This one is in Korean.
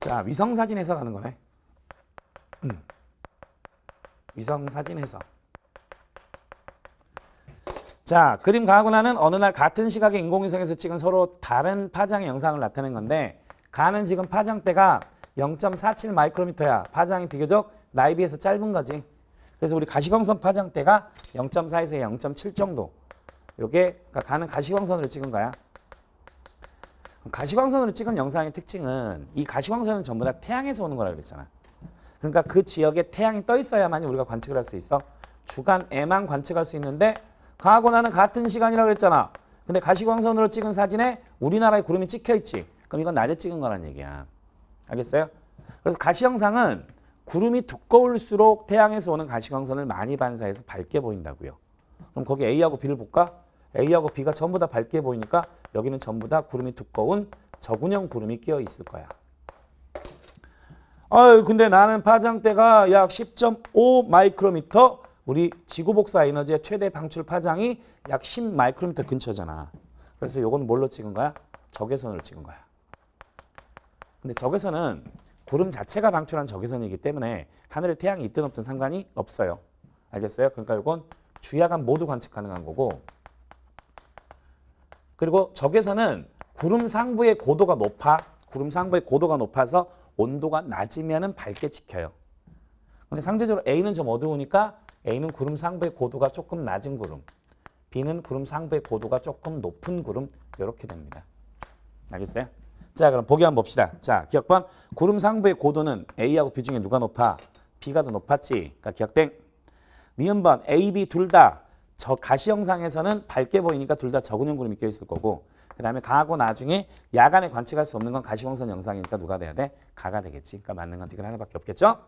자, 위성 사진 해석하는 거네. 음. 위성 사진 해석. 자, 그림 가구나는 어느 날 같은 시각의 인공위성에서 찍은 서로 다른 파장의 영상을 나타낸 건데 가는 지금 파장대가 0.47 마이크로미터야. 파장이 비교적 나이 비해서 짧은 거지. 그래서 우리 가시광선 파장대가 0.4에서 0.7 정도. 요게 그러니까 가는 가시광선으 찍은 거야. 가시광선으로 찍은 영상의 특징은 이 가시광선은 전부 다 태양에서 오는 거라 그랬잖아. 그러니까 그 지역에 태양이 떠 있어야만 우리가 관측을 할 수 있어. 주간에만 관측할 수 있는데 가하고 나는 같은 시간이라 고 그랬잖아. 근데 가시광선으로 찍은 사진에 우리나라의 구름이 찍혀 있지. 그럼 이건 낮에 찍은 거란 얘기야. 알겠어요? 그래서 가시 영상은 구름이 두꺼울수록 태양에서 오는 가시광선을 많이 반사해서 밝게 보인다고요. 그럼 거기 A하고 B를 볼까? A하고 B가 전부 다 밝게 보이니까 여기는 전부 다 구름이 두꺼운 적군형 구름이 끼어 있을 거야. 아유 근데 나는 파장대가 약 10.5 마이크로미터 우리 지구 복사 에너지의 최대 방출 파장이 약 10 마이크로미터 근처잖아. 그래서 요건 뭘로 찍은 거야? 적외선으로 찍은 거야. 근데 적외선은 구름 자체가 방출한 적외선이기 때문에 하늘에 태양이 있든 없든 상관이 없어요. 알겠어요? 그러니까 이건 주야간 모두 관측 가능한 거고 그리고 적외선은 구름 상부의 고도가 높아 구름 상부의 고도가 높아서 온도가 낮으면 밝게 찍혀요. 근데 상대적으로 A는 좀 어두우니까 A는 구름 상부의 고도가 조금 낮은 구름 B는 구름 상부의 고도가 조금 높은 구름 이렇게 됩니다. 알겠어요? 자 그럼 보기 한번 봅시다. 자 기억번 구름 상부의 고도는 A하고 B 중에 누가 높아? B가 더 높았지. 그러니까 기억땡. 니은번 A, B 둘다 저 가시 형상에서는 밝게 보이니까 둘 다 적은 연구룹이껴 있을 거고 그 다음에 가하고 나중에 야간에 관측할 수 없는 건가시형선 영상이니까 누가 돼야 돼? 가가 되겠지. 그러니까 맞는 건 이건 하나밖에 없겠죠?